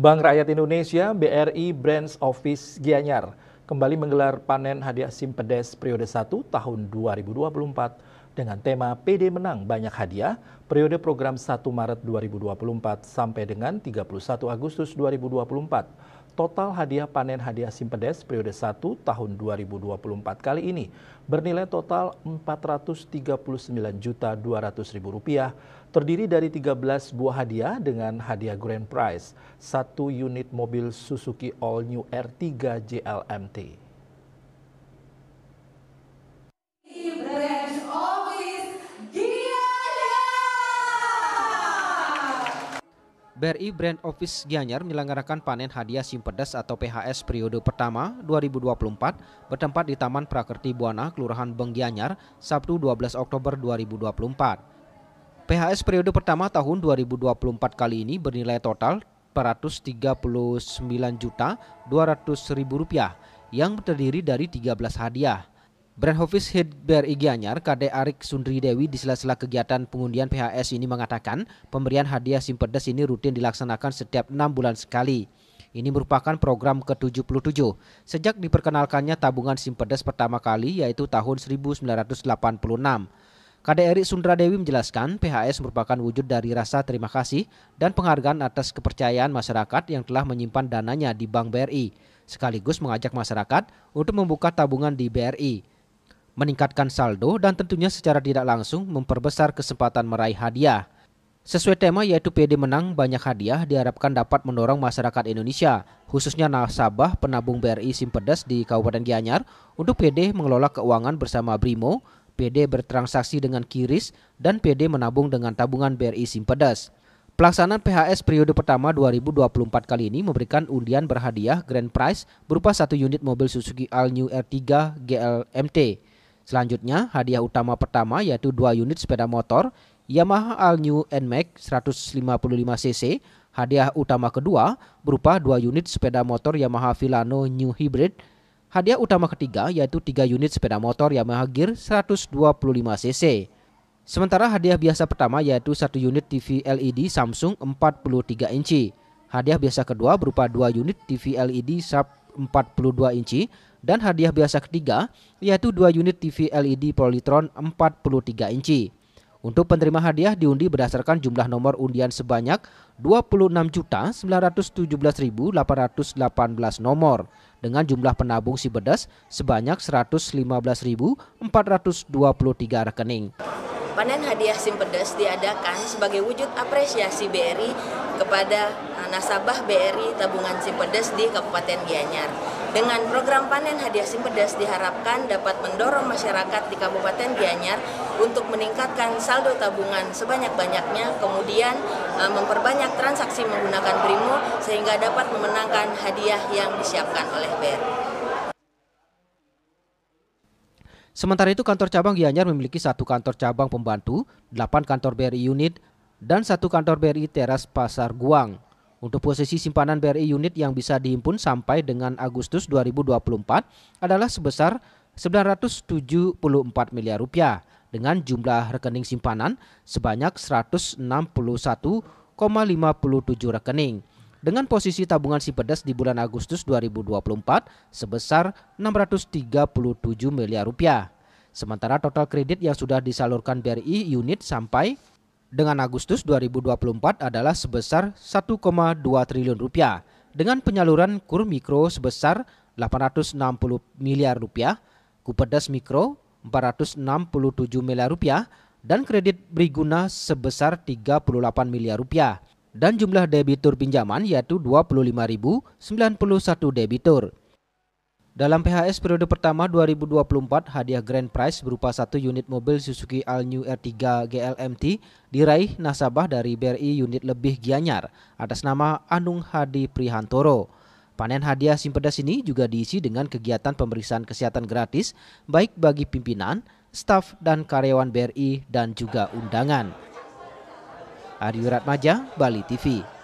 Bank Rakyat Indonesia BRI Branch Office Gianyar kembali menggelar panen hadiah Simpedes periode 1 tahun 2024 dengan tema PD Menang Banyak Hadiah periode program 1 Maret 2024 sampai dengan 31 Agustus 2024. Total hadiah panen hadiah Simpedes periode 1 tahun 2024 kali ini bernilai total Rp439.200.000 terdiri dari 13 buah hadiah dengan hadiah grand prize, satu unit mobil Suzuki All New R3 JLMT. BRI Brand Office Gianyar menyelenggarakan panen hadiah Simpedes atau PHS periode pertama 2024 bertempat di Taman Prakerti Buana, Kelurahan Beng Gianyar, Sabtu 12 Oktober 2024. PHS periode pertama tahun 2024 kali ini bernilai total 439.200.000 rupiah yang terdiri dari 13 hadiah. Brand Brandhovis Hidber Igianyar, KD Arik Sundri Dewi di sela-sela kegiatan pengundian PHS ini mengatakan pemberian hadiah Simpedes ini rutin dilaksanakan setiap enam bulan sekali. Ini merupakan program ke-77 sejak diperkenalkannya tabungan Simpedes pertama kali yaitu tahun 1986. KDRI Sundra Dewi menjelaskan PHS merupakan wujud dari rasa terima kasih dan penghargaan atas kepercayaan masyarakat yang telah menyimpan dananya di Bank BRI, sekaligus mengajak masyarakat untuk membuka tabungan di BRI meningkatkan saldo dan tentunya secara tidak langsung memperbesar kesempatan meraih hadiah. Sesuai tema yaitu PD menang banyak hadiah diharapkan dapat mendorong masyarakat Indonesia, khususnya nasabah penabung BRI Simpedes di Kabupaten Gianyar untuk PD mengelola keuangan bersama BRIMO, PD bertransaksi dengan Kiris, dan PD menabung dengan tabungan BRI Simpedes. Pelaksanaan PHS periode pertama 2024 kali ini memberikan undian berhadiah grand prize berupa satu unit mobil Suzuki All New R3 GLMT. Selanjutnya, hadiah utama pertama yaitu dua unit sepeda motor Yamaha All New NMAX 155cc. Hadiah utama kedua berupa dua unit sepeda motor Yamaha Filano New Hybrid. Hadiah utama ketiga yaitu tiga unit sepeda motor Yamaha Gear 125cc. Sementara hadiah biasa pertama yaitu satu unit TV LED Samsung 43 inci. Hadiah biasa kedua berupa dua unit TV LED Sharp 42 inci dan hadiah biasa ketiga yaitu 2 unit TV LED Polytron 43 inci. Untuk penerima hadiah diundi berdasarkan jumlah nomor undian sebanyak 26.917.818 nomor dengan jumlah penabung si bedas sebanyak 115.423 rekening panen hadiah simpedes diadakan sebagai wujud apresiasi BRI kepada eh, nasabah BRI Tabungan Simpedes di Kabupaten Gianyar. Dengan program panen hadiah simpedes diharapkan dapat mendorong masyarakat di Kabupaten Gianyar untuk meningkatkan saldo tabungan sebanyak-banyaknya, kemudian eh, memperbanyak transaksi menggunakan BRIMO sehingga dapat memenangkan hadiah yang disiapkan oleh BRI. Sementara itu kantor cabang Gianyar memiliki satu kantor cabang pembantu, delapan kantor BRI unit, dan satu kantor BRI teras Pasar Guang. Untuk posisi simpanan BRI unit yang bisa dihimpun sampai dengan Agustus 2024 adalah sebesar 974 miliar rupiah dengan jumlah rekening simpanan sebanyak 161,57 rekening dengan posisi tabungan si pedas di bulan Agustus 2024 sebesar 637 miliar rupiah. Sementara total kredit yang sudah disalurkan BRI unit sampai dengan Agustus 2024 adalah sebesar 1,2 triliun rupiah dengan penyaluran kur mikro sebesar 860 miliar rupiah, kupedas mikro 467 miliar rupiah, dan kredit berguna sebesar 38 miliar rupiah dan jumlah debitur pinjaman yaitu 25.091 debitur. Dalam PHS periode pertama 2024, hadiah grand prize berupa satu unit mobil Suzuki All-New R3 GLMT diraih nasabah dari BRI unit lebih Gianyar atas nama Anung Hadi Prihantoro. Panen hadiah simpedas ini juga diisi dengan kegiatan pemeriksaan kesehatan gratis baik bagi pimpinan, staf, dan karyawan BRI dan juga undangan. Adi Ratmaja, Bali TV.